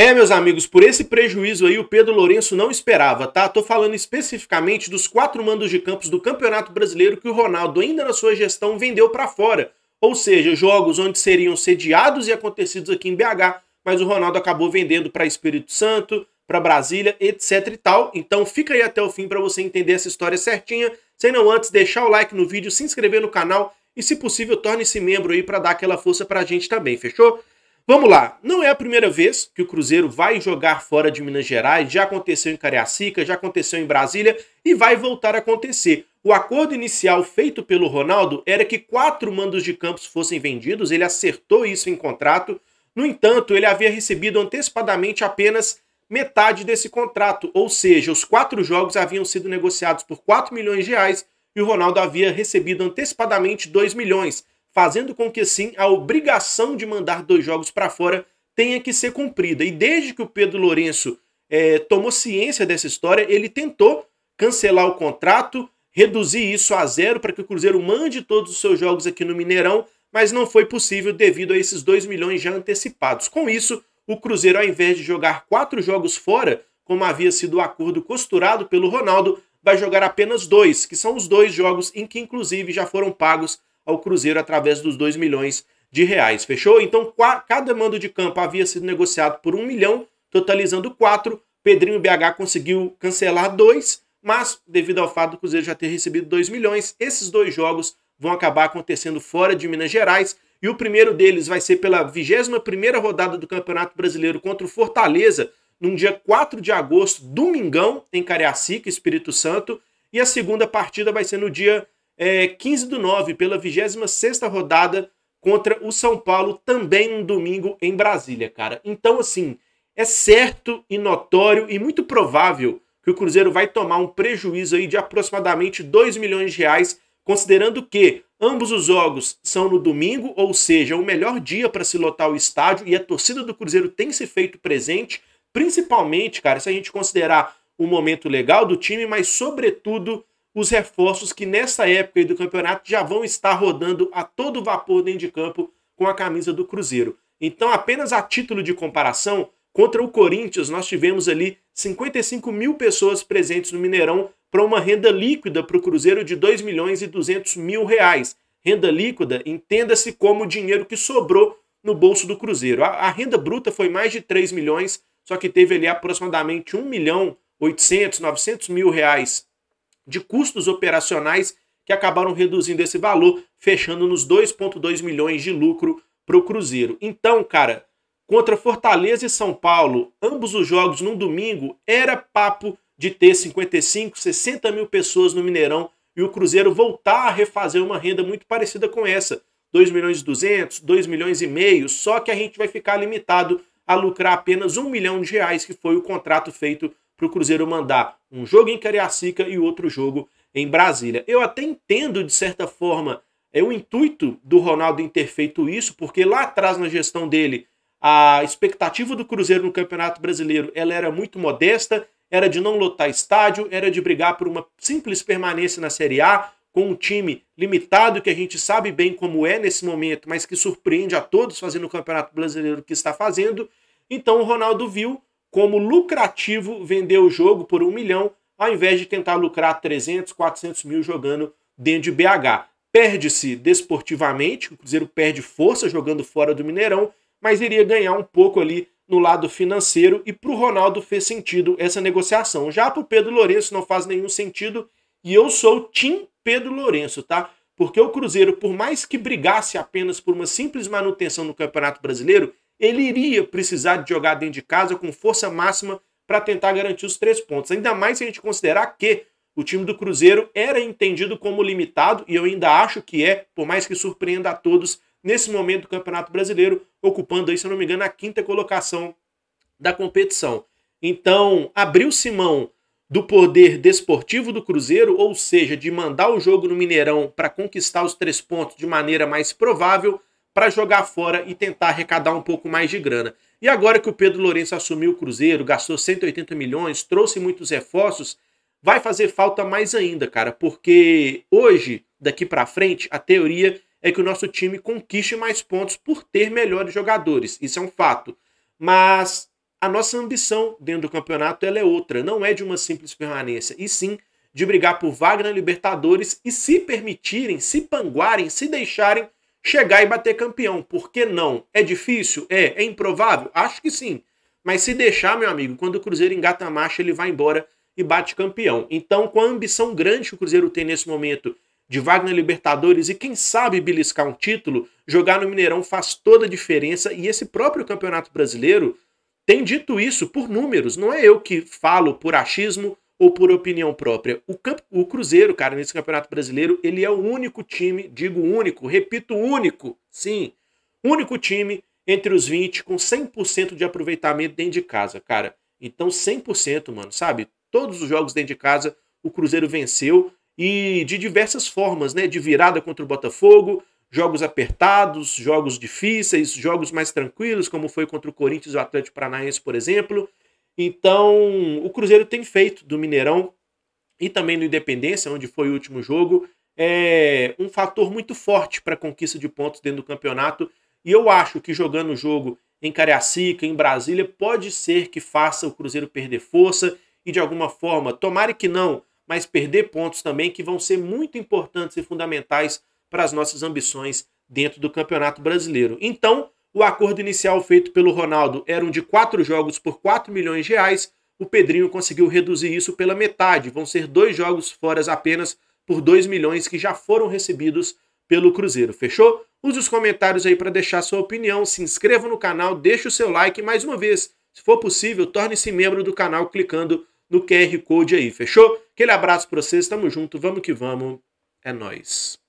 É, meus amigos, por esse prejuízo aí o Pedro Lourenço não esperava, tá? Tô falando especificamente dos quatro mandos de campos do Campeonato Brasileiro que o Ronaldo, ainda na sua gestão, vendeu para fora. Ou seja, jogos onde seriam sediados e acontecidos aqui em BH, mas o Ronaldo acabou vendendo para Espírito Santo, para Brasília, etc e tal. Então fica aí até o fim para você entender essa história certinha. Se não antes, deixar o like no vídeo, se inscrever no canal e, se possível, torne-se membro aí para dar aquela força pra gente também, fechou? Vamos lá, não é a primeira vez que o Cruzeiro vai jogar fora de Minas Gerais, já aconteceu em Cariacica, já aconteceu em Brasília e vai voltar a acontecer. O acordo inicial feito pelo Ronaldo era que quatro mandos de campos fossem vendidos, ele acertou isso em contrato, no entanto, ele havia recebido antecipadamente apenas metade desse contrato, ou seja, os quatro jogos haviam sido negociados por 4 milhões de reais e o Ronaldo havia recebido antecipadamente 2 milhões fazendo com que sim a obrigação de mandar dois jogos para fora tenha que ser cumprida. E desde que o Pedro Lourenço é, tomou ciência dessa história, ele tentou cancelar o contrato, reduzir isso a zero para que o Cruzeiro mande todos os seus jogos aqui no Mineirão, mas não foi possível devido a esses 2 milhões já antecipados. Com isso, o Cruzeiro, ao invés de jogar quatro jogos fora, como havia sido o acordo costurado pelo Ronaldo, vai jogar apenas dois, que são os dois jogos em que, inclusive, já foram pagos ao Cruzeiro através dos 2 milhões de reais. Fechou? Então, cada mando de campo havia sido negociado por 1 milhão, totalizando 4. Pedrinho BH conseguiu cancelar 2, mas devido ao fato do Cruzeiro já ter recebido 2 milhões, esses dois jogos vão acabar acontecendo fora de Minas Gerais. E o primeiro deles vai ser pela 21ª rodada do Campeonato Brasileiro contra o Fortaleza, num dia 4 de agosto, domingão, em Cariacica, Espírito Santo. E a segunda partida vai ser no dia é, 15 do 9, pela 26 rodada contra o São Paulo, também um domingo em Brasília, cara. Então, assim, é certo e notório e muito provável que o Cruzeiro vai tomar um prejuízo aí de aproximadamente 2 milhões de reais, considerando que ambos os jogos são no domingo, ou seja, o melhor dia para se lotar o estádio e a torcida do Cruzeiro tem se feito presente, principalmente, cara, se a gente considerar o momento legal do time, mas sobretudo os reforços que nessa época do campeonato já vão estar rodando a todo vapor dentro de campo com a camisa do Cruzeiro. Então, apenas a título de comparação, contra o Corinthians nós tivemos ali 55 mil pessoas presentes no Mineirão para uma renda líquida para o Cruzeiro de 2 milhões e 200 mil reais. Renda líquida, entenda-se como o dinheiro que sobrou no bolso do Cruzeiro. A, a, renda bruta foi mais de 3 milhões, só que teve ali aproximadamente 1 milhão 800, 900 mil reais de custos operacionais que acabaram reduzindo esse valor, fechando nos 2,2 milhões de lucro para o Cruzeiro. Então, cara, contra Fortaleza e São Paulo, ambos os jogos num domingo, era papo de ter 55, 60 mil pessoas no Mineirão e o Cruzeiro voltar a refazer uma renda muito parecida com essa. 2 milhões e 200, 2 milhões e meio, só que a gente vai ficar limitado a lucrar apenas 1 milhão de reais, que foi o contrato feito para o Cruzeiro mandar um jogo em Cariacica e outro jogo em Brasília. Eu até entendo, de certa forma, é o intuito do Ronaldo em ter feito isso, porque lá atrás na gestão dele, a expectativa do Cruzeiro no Campeonato Brasileiro ela era muito modesta, era de não lotar estádio, era de brigar por uma simples permanência na Série A, com um time limitado que a gente sabe bem como é nesse momento, mas que surpreende a todos fazendo o Campeonato Brasileiro que está fazendo. Então o Ronaldo viu como lucrativo vender o jogo por um milhão, ao invés de tentar lucrar 300, 400 mil jogando dentro de BH. Perde-se desportivamente, o Cruzeiro perde força jogando fora do Mineirão, mas iria ganhar um pouco ali no lado financeiro e para o Ronaldo fez sentido essa negociação. Já para o Pedro Lourenço não faz nenhum sentido e eu sou o Tim Pedro Lourenço, tá? Porque o Cruzeiro, por mais que brigasse apenas por uma simples manutenção no Campeonato Brasileiro, ele iria precisar de jogar dentro de casa com força máxima para tentar garantir os três pontos. Ainda mais se a gente considerar que o time do Cruzeiro era entendido como limitado, e eu ainda acho que é, por mais que surpreenda a todos, nesse momento do Campeonato Brasileiro, ocupando aí, se eu não me engano, a quinta colocação da competição. Então, abriu-se mão do poder desportivo do Cruzeiro, ou seja, de mandar o jogo no Mineirão para conquistar os três pontos de maneira mais provável, para jogar fora e tentar arrecadar um pouco mais de grana. E agora que o Pedro Lourenço assumiu o Cruzeiro, gastou 180 milhões, trouxe muitos reforços, vai fazer falta mais ainda, cara, porque hoje, daqui para frente, a teoria é que o nosso time conquiste mais pontos por ter melhores jogadores. Isso é um fato. Mas a nossa ambição dentro do campeonato ela é outra, não é de uma simples permanência, e sim de brigar por vaga na Libertadores e se permitirem, se panguarem, se deixarem chegar e bater campeão. Por que não? É difícil? É. É improvável? Acho que sim. Mas se deixar, meu amigo, quando o Cruzeiro engata a marcha, ele vai embora e bate campeão. Então, com a ambição grande que o Cruzeiro tem nesse momento de Wagner Libertadores e quem sabe beliscar um título, jogar no Mineirão faz toda a diferença e esse próprio Campeonato Brasileiro tem dito isso por números, não é eu que falo por achismo ou por opinião própria. O, o Cruzeiro, cara, nesse Campeonato Brasileiro, ele é o único time, digo único, repito, único, sim, único time entre os 20 com 100% de aproveitamento dentro de casa, cara. Então 100%, mano, sabe? Todos os jogos dentro de casa o Cruzeiro venceu e de diversas formas, né? De virada contra o Botafogo, jogos apertados, jogos difíceis, jogos mais tranquilos, como foi contra o Corinthians e o Atlético Paranaense, por exemplo. Então, o Cruzeiro tem feito do Mineirão e também do Independência, onde foi o último jogo, é um fator muito forte para a conquista de pontos dentro do campeonato. E eu acho que jogando o jogo em Cariacica, em Brasília, pode ser que faça o Cruzeiro perder força e de alguma forma, tomara que não, mas perder pontos também que vão ser muito importantes e fundamentais para as nossas ambições dentro do Campeonato Brasileiro. Então, o acordo inicial feito pelo Ronaldo era um de quatro jogos por 4 milhões de reais. O Pedrinho conseguiu reduzir isso pela metade. Vão ser dois jogos fora apenas por 2 milhões que já foram recebidos pelo Cruzeiro. Fechou? Use os comentários aí para deixar sua opinião. Se inscreva no canal, deixe o seu like. Mais uma vez, se for possível, torne-se membro do canal clicando no QR Code aí. Fechou? Aquele abraço para vocês. Tamo junto. Vamos que vamos. É nós.